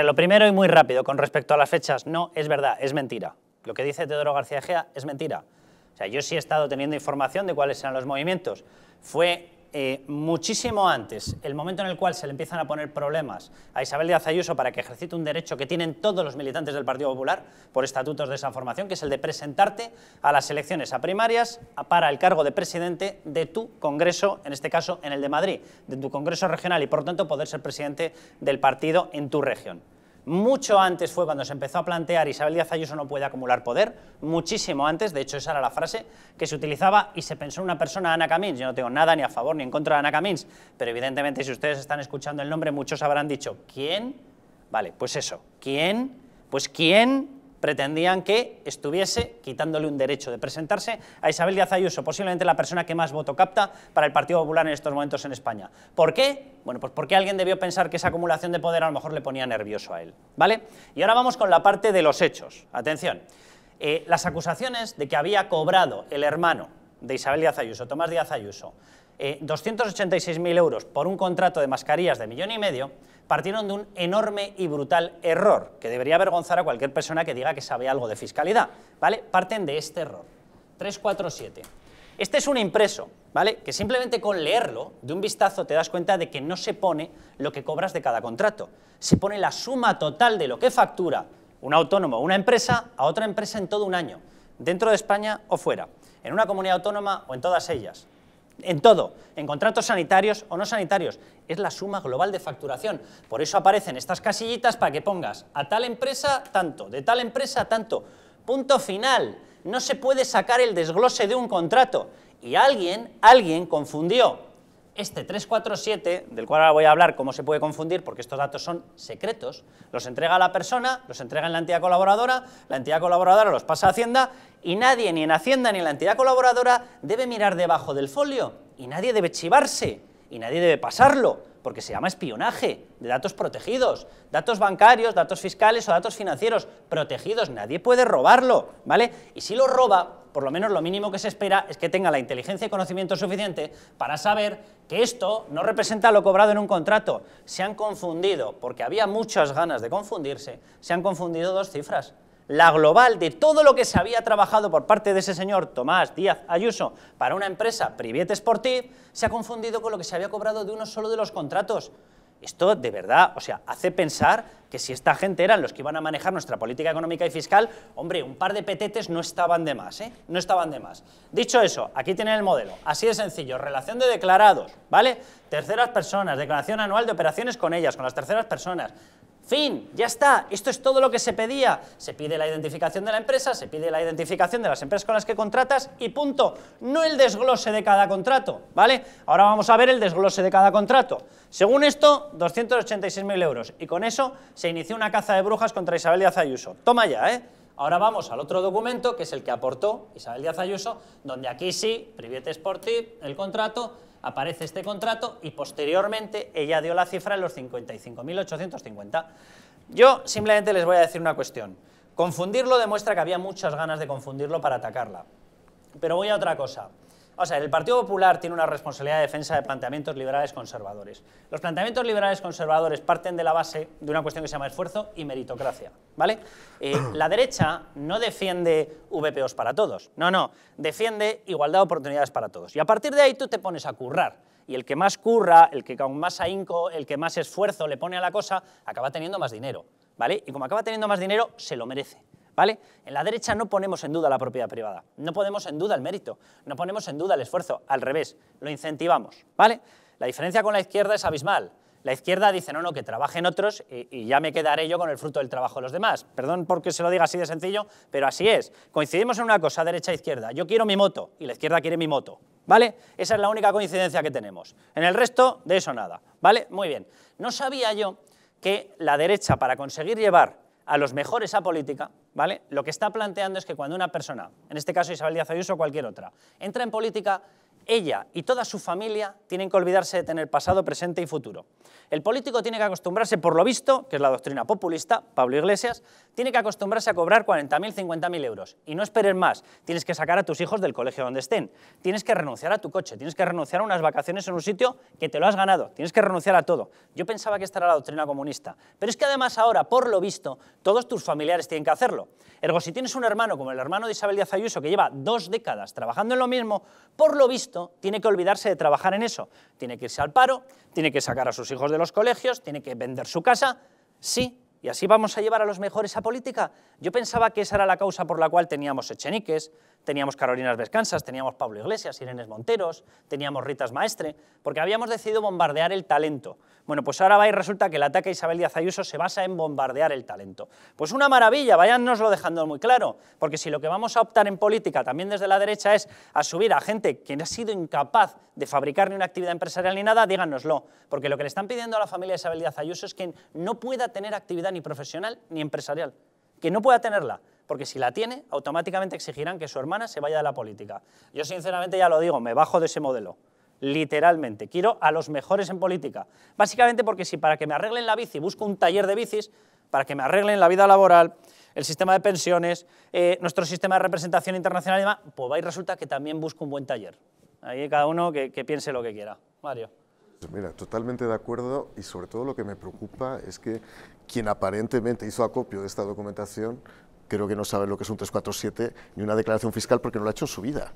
Lo primero y muy rápido, con respecto a las fechas, no es verdad, es mentira. Lo que dice Teodoro García Gea es mentira. O sea, yo sí he estado teniendo información de cuáles eran los movimientos. Fue eh, muchísimo antes, el momento en el cual se le empiezan a poner problemas a Isabel Díaz Ayuso para que ejercite un derecho que tienen todos los militantes del Partido Popular por estatutos de esa formación, que es el de presentarte a las elecciones a primarias para el cargo de presidente de tu Congreso, en este caso en el de Madrid, de tu Congreso regional y por lo tanto poder ser presidente del partido en tu región. Mucho antes fue cuando se empezó a plantear Isabel Díaz Ayuso no puede acumular poder, muchísimo antes, de hecho esa era la frase que se utilizaba y se pensó en una persona, Ana Camins, yo no tengo nada ni a favor ni en contra de Ana Camins, pero evidentemente si ustedes están escuchando el nombre muchos habrán dicho, ¿quién? Vale, pues eso, ¿quién? Pues ¿quién pretendían que estuviese quitándole un derecho de presentarse a Isabel Díaz Ayuso, posiblemente la persona que más voto capta para el Partido Popular en estos momentos en España. ¿Por qué? Bueno, pues porque alguien debió pensar que esa acumulación de poder a lo mejor le ponía nervioso a él, ¿vale? Y ahora vamos con la parte de los hechos. Atención. Eh, las acusaciones de que había cobrado el hermano de Isabel Díaz Ayuso, Tomás Díaz Ayuso, 286.000 eh, euros por un contrato de mascarillas de millón y medio, partieron de un enorme y brutal error que debería avergonzar a cualquier persona que diga que sabe algo de fiscalidad. ¿vale? Parten de este error. 347. Este es un impreso, ¿vale? Que simplemente con leerlo, de un vistazo, te das cuenta de que no se pone lo que cobras de cada contrato. Se pone la suma total de lo que factura un autónomo una empresa a otra empresa en todo un año, dentro de España o fuera, en una comunidad autónoma o en todas ellas en todo, en contratos sanitarios o no sanitarios, es la suma global de facturación. Por eso aparecen estas casillitas para que pongas a tal empresa tanto, de tal empresa tanto. Punto final. No se puede sacar el desglose de un contrato. Y alguien, alguien confundió este 347, del cual ahora voy a hablar cómo se puede confundir, porque estos datos son secretos, los entrega la persona, los entrega en la entidad colaboradora, la entidad colaboradora los pasa a Hacienda y nadie, ni en Hacienda ni en la entidad colaboradora, debe mirar debajo del folio y nadie debe chivarse y nadie debe pasarlo, porque se llama espionaje de datos protegidos, datos bancarios, datos fiscales o datos financieros protegidos, nadie puede robarlo, ¿vale? Y si lo roba, por lo menos lo mínimo que se espera es que tenga la inteligencia y conocimiento suficiente para saber que esto no representa lo cobrado en un contrato. Se han confundido, porque había muchas ganas de confundirse, se han confundido dos cifras. La global de todo lo que se había trabajado por parte de ese señor Tomás Díaz Ayuso para una empresa Priviet Sportive se ha confundido con lo que se había cobrado de uno solo de los contratos. Esto de verdad, o sea, hace pensar que si esta gente eran los que iban a manejar nuestra política económica y fiscal, hombre, un par de petetes no estaban de más, ¿eh? No estaban de más. Dicho eso, aquí tienen el modelo. Así de sencillo, relación de declarados, ¿vale? Terceras personas, declaración anual de operaciones con ellas, con las terceras personas. Fin, ya está, esto es todo lo que se pedía. Se pide la identificación de la empresa, se pide la identificación de las empresas con las que contratas y punto. No el desglose de cada contrato, ¿vale? Ahora vamos a ver el desglose de cada contrato. Según esto, 286.000 euros. Y con eso se inició una caza de brujas contra Isabel Díaz Ayuso. Toma ya, ¿eh? Ahora vamos al otro documento, que es el que aportó Isabel Díaz Ayuso, donde aquí sí, por Sportive, el contrato, aparece este contrato y posteriormente ella dio la cifra en los 55.850. Yo simplemente les voy a decir una cuestión. Confundirlo demuestra que había muchas ganas de confundirlo para atacarla. Pero voy a otra cosa. O sea, el Partido Popular tiene una responsabilidad de defensa de planteamientos liberales conservadores. Los planteamientos liberales conservadores parten de la base de una cuestión que se llama esfuerzo y meritocracia. ¿vale? Eh, la derecha no defiende VPOs para todos, no, no, defiende igualdad de oportunidades para todos. Y a partir de ahí tú te pones a currar. Y el que más curra, el que con más ahínco, el que más esfuerzo le pone a la cosa, acaba teniendo más dinero. ¿vale? Y como acaba teniendo más dinero, se lo merece. ¿Vale? En la derecha no ponemos en duda la propiedad privada, no ponemos en duda el mérito, no ponemos en duda el esfuerzo, al revés, lo incentivamos, ¿vale? La diferencia con la izquierda es abismal. La izquierda dice, no, no, que trabajen otros y, ya me quedaré yo con el fruto del trabajo de los demás. Perdón porque se lo diga así de sencillo, pero así es. Coincidimos en una cosa, derecha e izquierda. Yo quiero mi moto y la izquierda quiere mi moto, ¿vale? Esa es la única coincidencia que tenemos. En el resto, de eso nada, ¿vale? Muy bien. No sabía yo que la derecha, para conseguir llevar a los mejores a política, ¿Vale? Lo que está planteando es que cuando una persona, en este caso Isabel Díaz Ayuso o cualquier otra, entra en política, ella y toda su familia tienen que olvidarse de tener pasado, presente y futuro. El político tiene que acostumbrarse, por lo visto, que es la doctrina populista, Pablo Iglesias, tiene que acostumbrarse a cobrar 40.000, 50.000 euros. Y no esperes más, tienes que sacar a tus hijos del colegio donde estén, tienes que renunciar a tu coche, tienes que renunciar a unas vacaciones en un sitio que te lo has ganado, tienes que renunciar a todo. Yo pensaba que esta era la doctrina comunista, pero es que además ahora, por lo visto, todos tus familiares tienen que hacerlo. Ergo, si tienes un hermano como el hermano de Isabel Díaz Ayuso, que lleva dos décadas trabajando en lo mismo, por lo visto, tiene que olvidarse de trabajar en eso. Tiene que irse al paro, tiene que sacar a sus hijos de los colegios, tiene que vender su casa. Sí, y así vamos a llevar a los mejores a política. Yo pensaba que esa era la causa por la cual teníamos Echeniques, Teníamos Carolinas Vescansas, teníamos Pablo Iglesias, Irene Monteros, teníamos Ritas Maestre, porque habíamos decidido bombardear el talento. Bueno, pues ahora va y resulta que el ataque a Isabel Díaz Ayuso se basa en bombardear el talento. Pues una maravilla, váyannoslo dejando muy claro, porque si lo que vamos a optar en política también desde la derecha es a subir a gente que ha sido incapaz de fabricar ni una actividad empresarial ni nada, díganoslo, porque lo que le están pidiendo a la familia de Isabel Díaz Ayuso es que no pueda tener actividad ni profesional ni empresarial, que no pueda tenerla, porque si la tiene, automáticamente exigirán que su hermana se vaya de la política. Yo sinceramente ya lo digo, me bajo de ese modelo. Literalmente, quiero a los mejores en política. Básicamente porque si para que me arreglen la bici busco un taller de bicis, para que me arreglen la vida laboral, el sistema de pensiones, eh, nuestro sistema de representación internacional y demás, pues ahí resulta que también busco un buen taller. Ahí cada uno que, que piense lo que quiera. Mario. Pues mira, totalmente de acuerdo y sobre todo lo que me preocupa es que quien aparentemente hizo acopio de esta documentación creo que no sabe lo que es un 347 ni una declaración fiscal porque no la ha hecho en su vida.